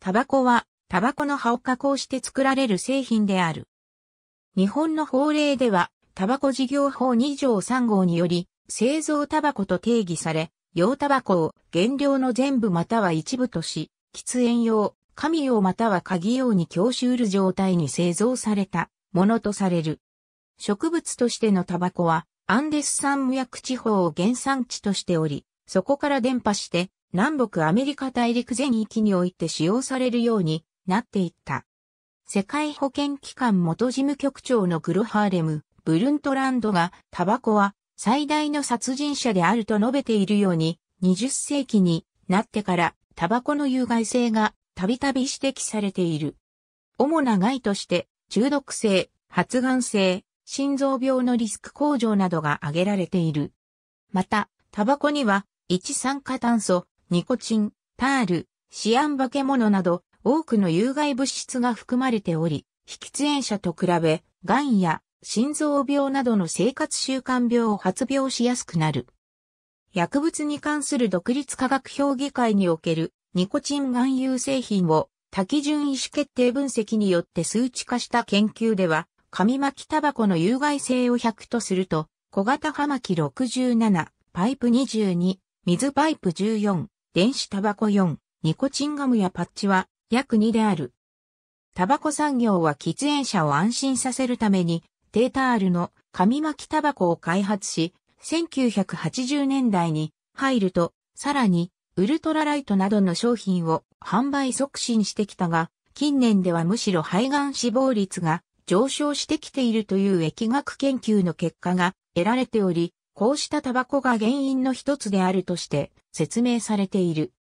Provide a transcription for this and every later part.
タバコは、タバコの葉を加工して作られる製品である。日本の法令では、タバコ事業法2条3号により、製造タバコと定義され、用タバコを原料の全部または一部とし、喫煙用、紙用または鍵用にし得る状態に製造されたものとされる。植物としてのタバコは、アンデス山脈地方を原産地としており、そこから伝播して南北アメリカ大陸全域において使用されるようになっていった。世界保健機関元事務局長のグロハーレム、ブルントランドがタバコは最大の殺人者であると述べているように、20世紀になってからタバコの有害性がたびたび指摘されている。主な害として中毒性、発がん性、心臓病のリスク向上などが挙げられている。また、タバコには一酸化炭素、ニコチン、タール、シアン化け物など多くの有害物質が含まれており、喫煙者と比べ、癌や心臓病などの生活習慣病を発病しやすくなる。薬物に関する独立科学評議会におけるニコチン含有製品を多基準意思決定分析によって数値化した研究では、紙巻きタバコの有害性を100とすると、小型葉巻67、パイプ22、水パイプ14、電子タバコ4、ニコチンガムやパッチは約2である。タバコ産業は喫煙者を安心させるために、テータールの紙巻きタバコを開発し、1980年代に入ると、さらに、ウルトラライトなどの商品を販売促進してきたが、近年ではむしろ肺がん死亡率が上昇してきているという疫学研究の結果が得られており、こうしたタバコが原因の一つであるとして説明されている。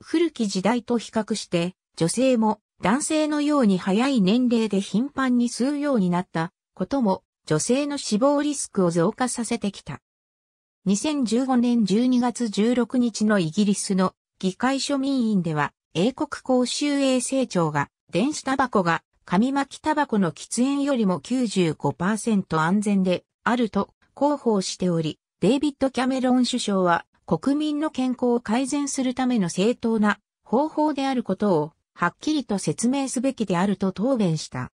古き時代と比較して、女性も男性のように早い年齢で頻繁に吸うようになったことも女性の死亡リスクを増加させてきた。2015年12月16日のイギリスの議会庶民院では英国公衆衛生庁が電子タバコが紙巻きタバコの喫煙よりも95%安全であると広報しており、デイビッド・キャメロン首相は国民の健康を改善するための正当な方法であることをはっきりと説明すべきであると答弁した。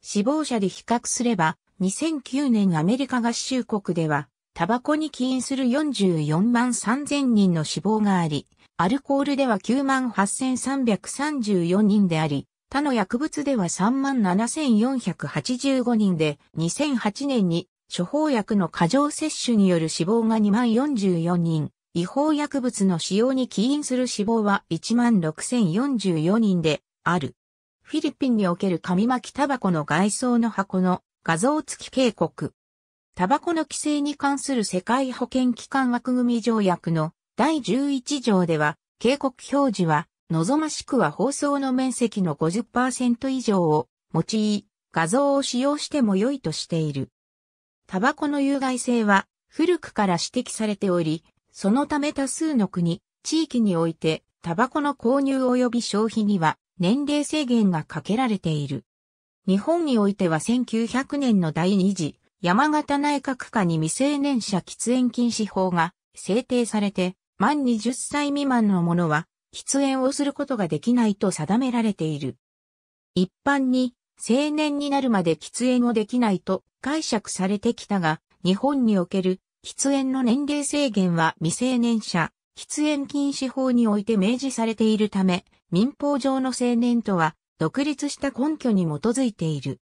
死亡者で比較すれば、2009年アメリカ合衆国では、タバコに起因する44万3000人の死亡があり、アルコールでは9万8334人であり、他の薬物では3万7485人で、2008年に処方薬の過剰摂取による死亡が2万44人、違法薬物の使用に起因する死亡は1万6044人である。フィリピンにおける紙巻きタバコの外装の箱の画像付き警告。タバコの規制に関する世界保健機関枠組み条約の第11条では、警告表示は、望ましくは放送の面積の50%以上を用い、画像を使用しても良いとしている。タバコの有害性は古くから指摘されており、そのため多数の国、地域においてタバコの購入及び消費には年齢制限がかけられている。日本においては1900年の第2次山形内閣下に未成年者喫煙禁止法が制定されて満20歳未満の者は喫煙をすることができないと定められている。一般に青年になるまで喫煙をできないと解釈されてきたが、日本における喫煙の年齢制限は未成年者、喫煙禁止法において明示されているため、民法上の青年とは独立した根拠に基づいている。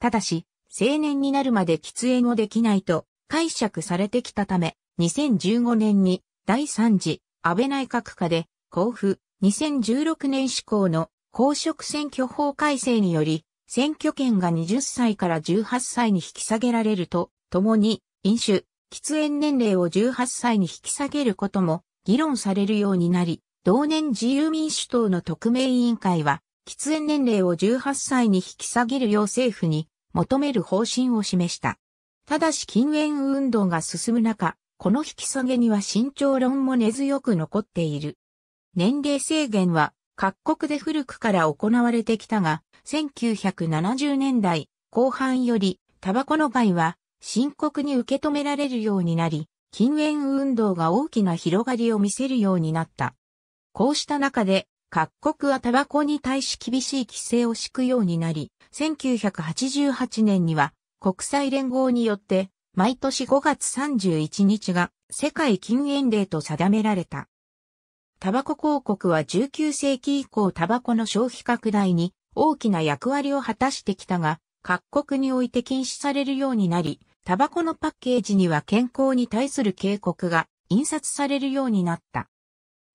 ただし、青年になるまで喫煙をできないと解釈されてきたため、2015年に第3次安倍内閣下で交付2016年施行の公職選挙法改正により、選挙権が20歳から18歳に引き下げられると、ともに、飲酒、喫煙年齢を18歳に引き下げることも議論されるようになり、同年自由民主党の特命委員会は、喫煙年齢を18歳に引き下げるよう政府に求める方針を示した。ただし禁煙運動が進む中、この引き下げには慎重論も根強く残っている。年齢制限は各国で古くから行われてきたが、1970年代後半よりタバコの害は深刻に受け止められるようになり、禁煙運動が大きな広がりを見せるようになった。こうした中で、各国はタバコに対し厳しい規制を敷くようになり、1988年には国際連合によって毎年5月31日が世界禁煙令と定められた。タバコ広告は19世紀以降タバコの消費拡大に大きな役割を果たしてきたが、各国において禁止されるようになり、タバコのパッケージには健康に対する警告が印刷されるようになった。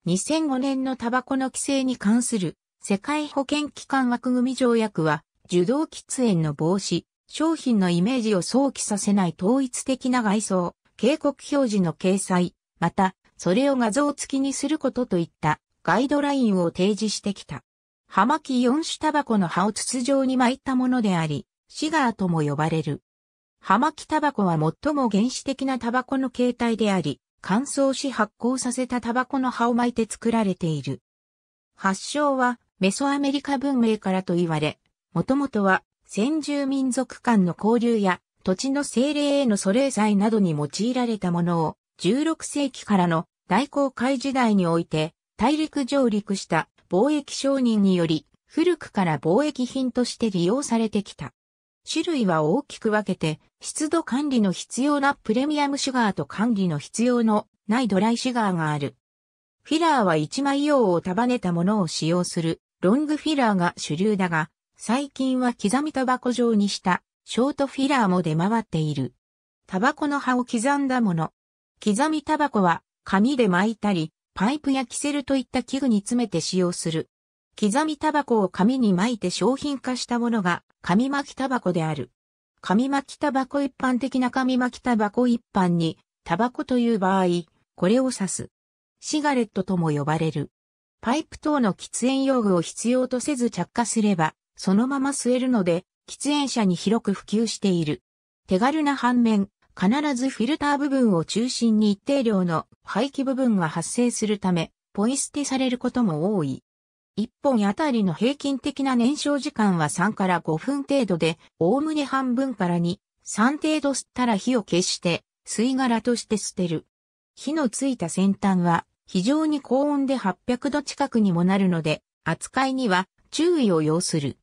2005年のタバコの規制に関する世界保健機関枠組条約は、受動喫煙の防止、商品のイメージを想起させない統一的な外装、警告表示の掲載、また、それを画像付きにすることといったガイドラインを提示してきた。葉巻4種タバコの葉を筒状に巻いたものであり、シガーとも呼ばれる。葉巻タバコは最も原始的なタバコの形態であり、乾燥し発酵させたタバコの葉を巻いて作られている。発祥はメソアメリカ文明からと言われ、もともとは先住民族間の交流や土地の精霊への祖霊祭などに用いられたものを16世紀からの大航海時代において大陸上陸した貿易商人により古くから貿易品として利用されてきた。種類は大きく分けて湿度管理の必要なプレミアムシュガーと管理の必要のないドライシュガーがある。フィラーは一枚用を束ねたものを使用するロングフィラーが主流だが最近は刻みタバコ状にしたショートフィラーも出回っている。タバコの葉を刻んだもの、刻みタバコは紙で巻いたり、パイプやキセルといった器具に詰めて使用する。刻みタバコを紙に巻いて商品化したものが紙巻きタバコである。紙巻きタバコ一般的な紙巻きタバコ一般にタバコという場合、これを指す。シガレットとも呼ばれる。パイプ等の喫煙用具を必要とせず着火すれば、そのまま吸えるので、喫煙者に広く普及している。手軽な反面、必ずフィルター部分を中心に一定量の排気部分が発生するため、ポイ捨てされることも多い。1本あたりの平均的な燃焼時間は3から5分程度で、おおむね半分から2、3程度吸ったら火を消して、吸い殻として捨てる。火のついた先端は非常に高温で800度近くにもなるので、扱いには注意を要する。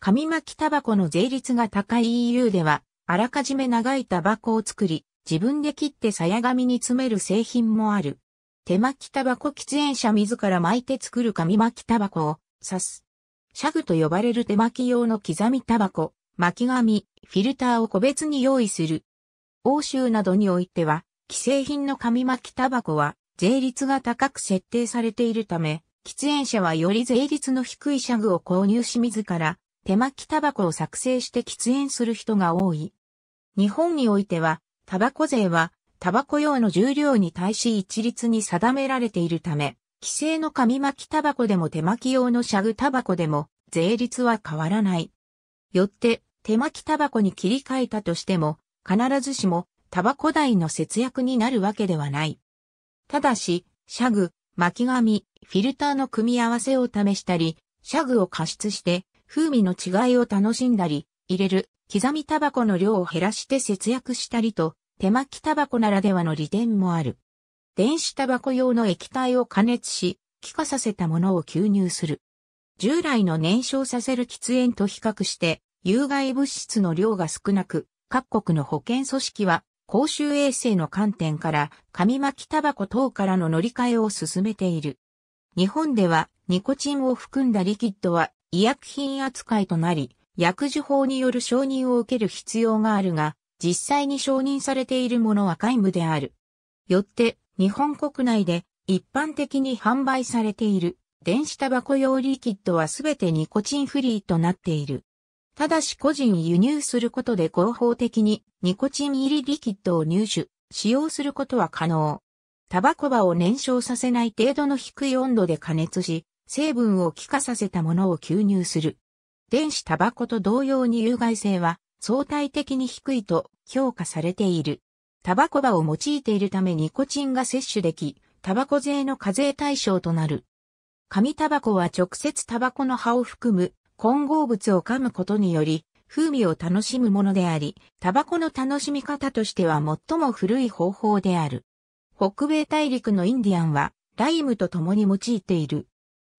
紙巻きタバコの税率が高い EU では、あらかじめ長いタバコを作り、自分で切って鞘紙に詰める製品もある。手巻きタバコ喫煙者自ら巻いて作る紙巻きタバコを刺す。シャグと呼ばれる手巻き用の刻みタバコ、巻き紙、フィルターを個別に用意する。欧州などにおいては、既製品の紙巻きタバコは税率が高く設定されているため、喫煙者はより税率の低いシャグを購入し自ら手巻きタバコを作成して喫煙する人が多い。日本においては、タバコ税は、タバコ用の重量に対し一律に定められているため、規制の紙巻きタバコでも手巻き用のシャグタバコでも、税率は変わらない。よって、手巻きタバコに切り替えたとしても、必ずしも、タバコ代の節約になるわけではない。ただし、シャグ、巻き紙、フィルターの組み合わせを試したり、シャグを加湿して、風味の違いを楽しんだり、入れる刻みタバコの量を減らして節約したりと、手巻きタバコならではの利点もある。電子タバコ用の液体を加熱し、気化させたものを吸入する。従来の燃焼させる喫煙と比較して、有害物質の量が少なく、各国の保健組織は公衆衛生の観点から紙巻きタバコ等からの乗り換えを進めている。日本ではニコチンを含んだリキッドは医薬品扱いとなり、薬事法による承認を受ける必要があるが、実際に承認されているものは皆無である。よって、日本国内で一般的に販売されている電子タバコ用リキッドはすべてニコチンフリーとなっている。ただし個人輸入することで合法的にニコチン入りリキッドを入手、使用することは可能。タバコ場を燃焼させない程度の低い温度で加熱し、成分を気化させたものを吸入する。電子タバコと同様に有害性は相対的に低いと評価されている。タバコ場を用いているためニコチンが摂取でき、タバコ税の課税対象となる。紙タバコは直接タバコの葉を含む混合物を噛むことにより、風味を楽しむものであり、タバコの楽しみ方としては最も古い方法である。北米大陸のインディアンは、ライムと共に用いている。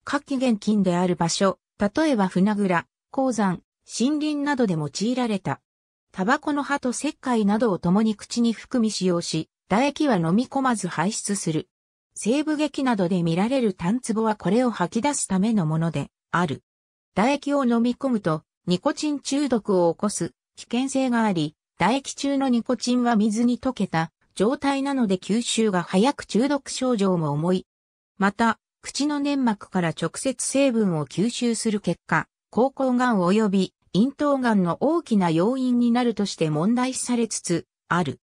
下記現金である場所、例えば船倉、鉱山、森林などで用いられた。タバコの葉と石灰などを共に口に含み使用し、唾液は飲み込まず排出する。西部劇などで見られる炭壺はこれを吐き出すためのものである。唾液を飲み込むとニコチン中毒を起こす危険性があり、唾液中のニコチンは水に溶けた状態なので吸収が早く中毒症状も重い。また、口の粘膜から直接成分を吸収する結果、口腔がん及び咽頭がんの大きな要因になるとして問題視されつつある。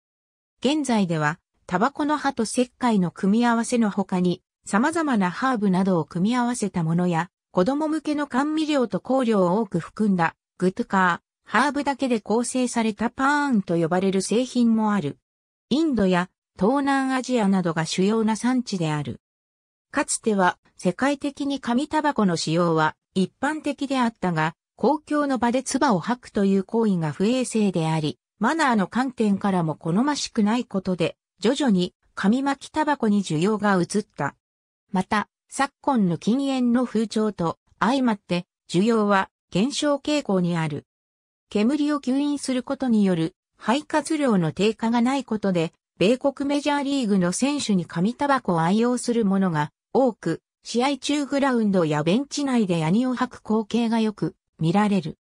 現在では、タバコの葉と石灰の組み合わせの他に、様々なハーブなどを組み合わせたものや、子供向けの甘味料と香料を多く含んだ、グトドカー、ハーブだけで構成されたパーンと呼ばれる製品もある。インドや東南アジアなどが主要な産地である。かつては世界的に紙タバコの使用は一般的であったが、公共の場で唾を吐くという行為が不衛生であり、マナーの観点からも好ましくないことで、徐々に紙巻きタバコに需要が移った。また、昨今の禁煙の風潮と相まって需要は減少傾向にある。煙を吸引することによる肺活量の低下がないことで、米国メジャーリーグの選手に紙タバコを愛用する者が多く、試合中グラウンドやベンチ内でヤニを吐く光景がよく見られる。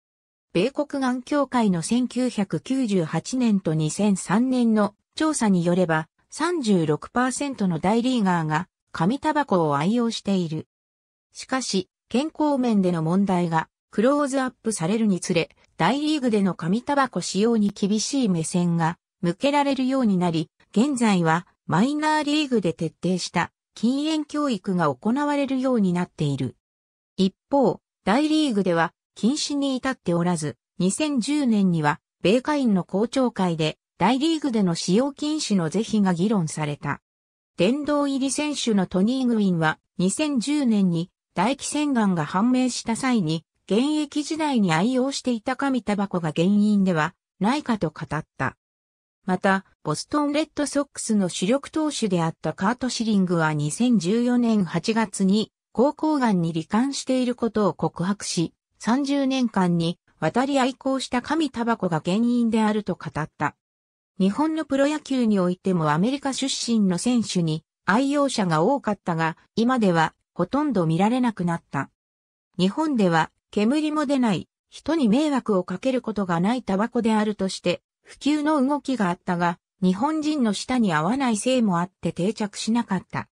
米国がん協会の1998年と2003年の調査によれば36%の大リーガーが紙タバコを愛用している。しかし、健康面での問題がクローズアップされるにつれ、大リーグでの紙タバコ使用に厳しい目線が向けられるようになり、現在はマイナーリーグで徹底した禁煙教育が行われるようになっている。一方、大リーグでは禁止に至っておらず、2010年には米会員の公聴会で大リーグでの使用禁止の是非が議論された。殿堂入り選手のトニー・グウィンは2010年に唾液腺がんが判明した際に現役時代に愛用していた紙タバコが原因ではないかと語った。また、ボストンレッドソックスの主力投手であったカート・シリングは2014年8月に高校癌に罹患していることを告白し、30年間に渡り愛好した神タバコが原因であると語った。日本のプロ野球においてもアメリカ出身の選手に愛用者が多かったが、今ではほとんど見られなくなった。日本では煙も出ない、人に迷惑をかけることがないタバコであるとして、普及の動きがあったが、日本人の舌に合わないせいもあって定着しなかった。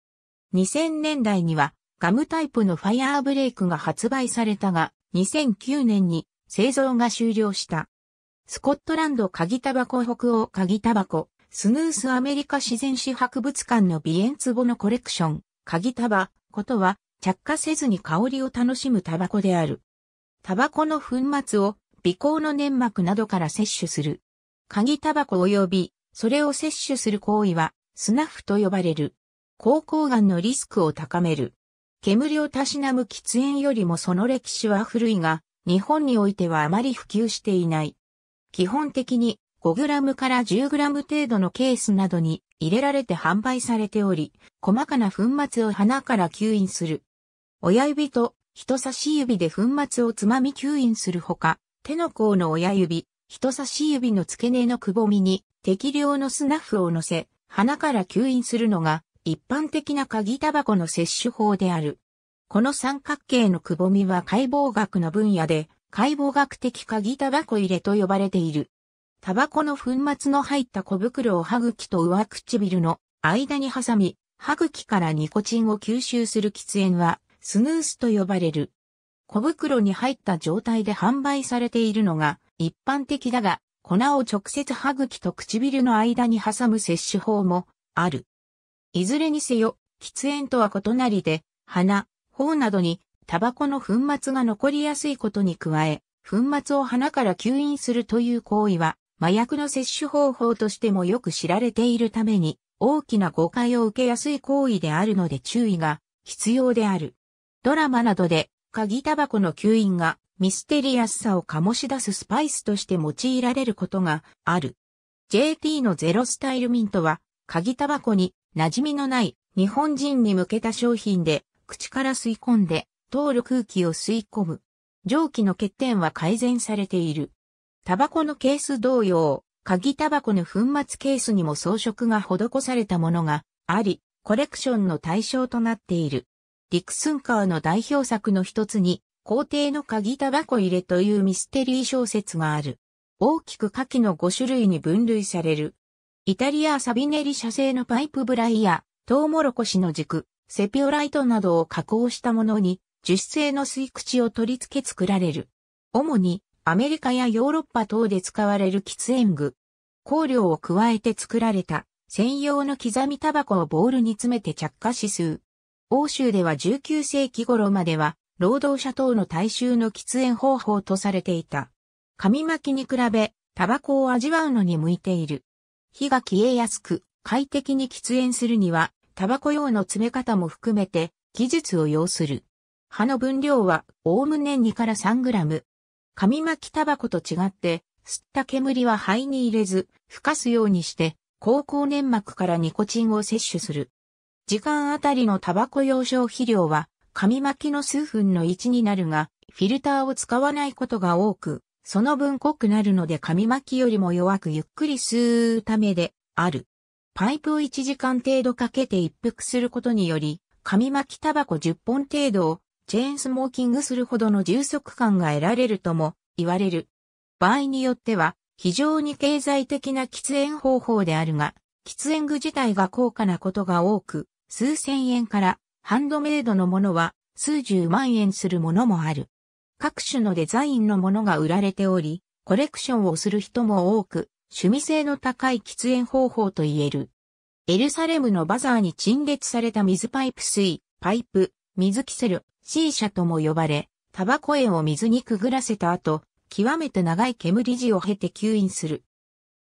2000年代にはガムタイプのファイアーブレイクが発売されたが、2009年に製造が終了した。スコットランド鍵タバコ北欧鍵タバコ、スヌースアメリカ自然史博物館のビエンツボのコレクション、鍵タバことは着火せずに香りを楽しむタバコである。タバコの粉末を鼻孔の粘膜などから摂取する鍵タバコ及び、それを摂取する行為は、スナフと呼ばれる。校が癌のリスクを高める。煙をたしなむ喫煙よりもその歴史は古いが、日本においてはあまり普及していない。基本的に 5g から 10g 程度のケースなどに入れられて販売されており、細かな粉末を鼻から吸引する。親指と人差し指で粉末をつまみ吸引するほか、手の甲の親指、人差し指の付け根のくぼみに適量のスナフを乗せ、鼻から吸引するのが一般的な鍵タバコの摂取法である。この三角形のくぼみは解剖学の分野で解剖学的鍵タバコ入れと呼ばれている。タバコの粉末の入った小袋を歯茎と上唇の間に挟み、歯茎からニコチンを吸収する喫煙はスヌースと呼ばれる。小袋に入った状態で販売されているのが一般的だが、粉を直接歯茎と唇の間に挟む摂取法もある。いずれにせよ、喫煙とは異なりで、鼻、頬などにタバコの粉末が残りやすいことに加え、粉末を鼻から吸引するという行為は、麻薬の摂取方法としてもよく知られているために、大きな誤解を受けやすい行為であるので注意が必要である。ドラマなどで鍵タバコの吸引がミステリアスさを醸し出すスパイスとして用いられることがある。JT のゼロスタイルミントは鍵タバコに馴染みのない日本人に向けた商品で口から吸い込んで通る空気を吸い込む。蒸気の欠点は改善されている。タバコのケース同様、鍵タバコの粉末ケースにも装飾が施されたものがあり、コレクションの対象となっている。ィクスンカーの代表作の一つに、皇帝の鍵タバコ入れというミステリー小説がある。大きく下記の5種類に分類される。イタリアサビネリ社製のパイプブライや、トウモロコシの軸、セピオライトなどを加工したものに、樹脂製の吸い口を取り付け作られる。主に、アメリカやヨーロッパ等で使われる喫煙具。香料を加えて作られた、専用の刻みタバコをボールに詰めて着火指数。欧州では19世紀頃までは、労働者等の大衆の喫煙方法とされていた。紙巻きに比べ、タバコを味わうのに向いている。火が消えやすく、快適に喫煙するには、タバコ用の詰め方も含めて、技術を要する。葉の分量は、おおむね2から3グラム。紙巻きタバコと違って、吸った煙は肺に入れず、吹かすようにして、高校粘膜からニコチンを摂取する。時間あたりのタバコ用消費量は、紙巻きの数分の1になるが、フィルターを使わないことが多く、その分濃くなるので紙巻きよりも弱くゆっくり吸うためである。パイプを1時間程度かけて一服することにより、紙巻きタバコ10本程度をチェーンスモーキングするほどの充足感が得られるとも言われる。場合によっては非常に経済的な喫煙方法であるが、喫煙具自体が高価なことが多く、数千円からハンドメイドのものは数十万円するものもある。各種のデザインのものが売られており、コレクションをする人も多く、趣味性の高い喫煙方法と言える。エルサレムのバザーに陳列された水パイプ水、パイプ、水キセル、シーシャとも呼ばれ、タバコ煙を水にくぐらせた後、極めて長い煙地を経て吸引する。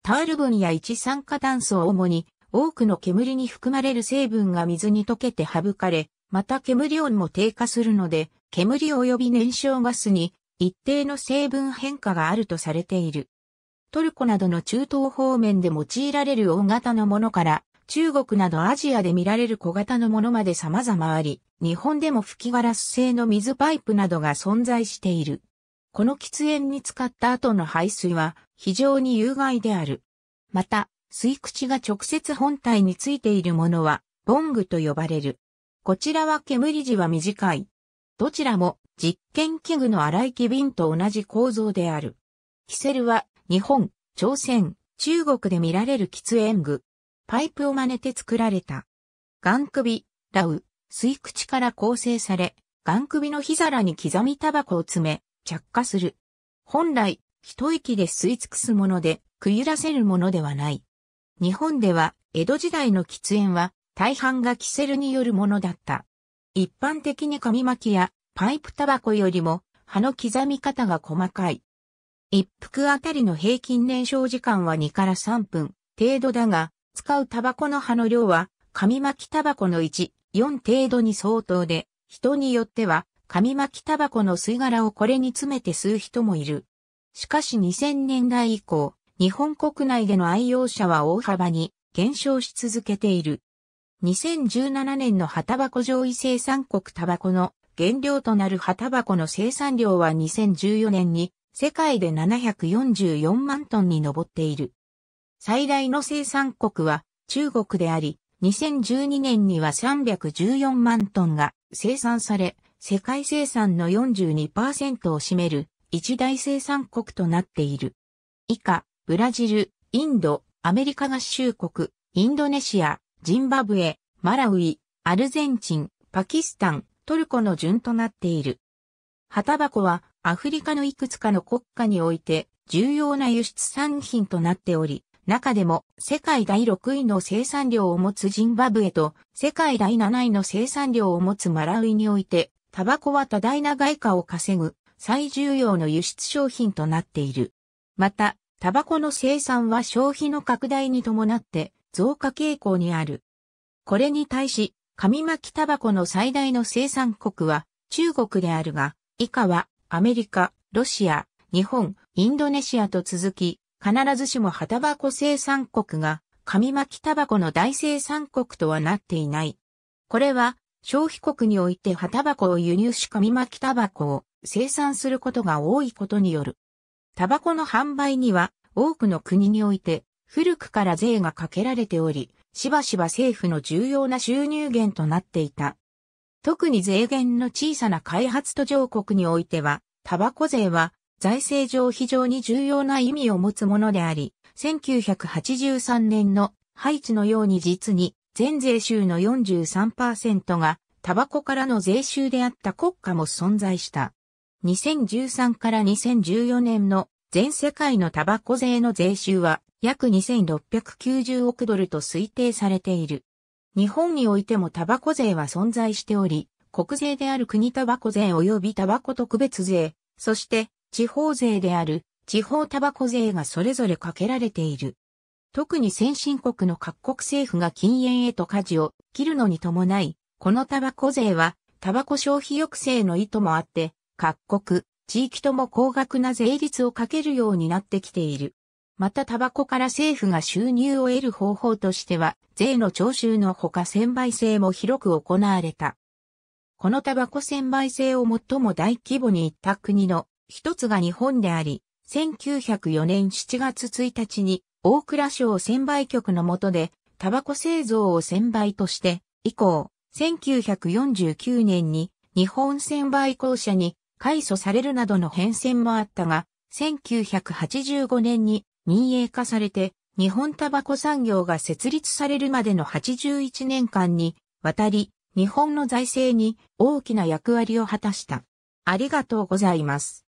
タール分や一酸化炭素を主に多くの煙に含まれる成分が水に溶けて省かれ、また煙温も低下するので、煙及び燃焼ガスに一定の成分変化があるとされている。トルコなどの中東方面で用いられる大型のものから、中国などアジアで見られる小型のものまで様々あり、日本でも吹きガラス製の水パイプなどが存在している。この喫煙に使った後の排水は非常に有害である。また、吸い口が直接本体についているものは、ボングと呼ばれる。こちらは煙時は短い。どちらも実験器具の荒い機瓶と同じ構造である。キセルは日本、朝鮮、中国で見られる喫煙具。パイプを真似て作られた。ガン首、ラウ、吸い口から構成され、ガン首の火皿に刻みタバコを詰め、着火する。本来、一息で吸い尽くすもので、くゆらせるものではない。日本では江戸時代の喫煙は大半がキセルによるものだった。一般的に紙巻きやパイプタバコよりも葉の刻み方が細かい。一服あたりの平均燃焼時間は2から3分程度だが、使うタバコの葉の量は紙巻きタバコの1、4程度に相当で、人によっては紙巻きタバコの吸い殻をこれに詰めて吸う人もいる。しかし2000年代以降、日本国内での愛用者は大幅に減少し続けている。2017年の旗タバコ上位生産国タバコの原料となる旗タバコの生産量は2014年に世界で744万トンに上っている。最大の生産国は中国であり、2012年には314万トンが生産され、世界生産の42%を占める一大生産国となっている。以下、ブラジル、インド、アメリカ合衆国、インドネシア、ジンバブエ、マラウイ、アルゼンチン、パキスタン、トルコの順となっている。旗箱はアフリカのいくつかの国家において重要な輸出産品となっており、中でも世界第6位の生産量を持つジンバブエと世界第7位の生産量を持つマラウイにおいて、タバコは多大な外貨を稼ぐ最重要の輸出商品となっている。また、タバコの生産は消費の拡大に伴って増加傾向にある。これに対し、紙巻きタバコの最大の生産国は中国であるが、以下はアメリカ、ロシア、日本、インドネシアと続き、必ずしも葉タバコ生産国が紙巻きタバコの大生産国とはなっていない。これは消費国において葉タバコを輸入し紙巻きタバコを生産することが多いことによるタバコの販売には多くの国において古くから税がかけられており、しばしば政府の重要な収入源となっていた。特に税源の小さな開発途上国においては、タバコ税は財政上非常に重要な意味を持つものであり、1983年のハイチのように実に全税収の43%がタバコからの税収であった国家も存在した。2013から2014年の全世界のタバコ税の税収は約2690億ドルと推定されている。日本においてもタバコ税は存在しており、国税である国タバコ税及びタバコ特別税、そして地方税である地方タバコ税がそれぞれかけられている。特に先進国の各国政府が禁煙へと舵を切るのに伴い、このタバコ税はタバコ消費抑制の意図もあって各国、地域とも高額な税率をかけるようになってきている。またタバコから政府が収入を得る方法としては、税の徴収のほか専売制も広く行われた。このタバコ専売制を最も大規模に行った国の一つが日本であり、1904年7月1日に大蔵省専売局の下でタバコ製造を専売として、以降、1949年に日本専売公社に改祖されるなどの変遷もあったが、1985年に民営化されて、日本タバコ産業が設立されるまでの81年間にわたり、日本の財政に大きな役割を果たした。ありがとうございます。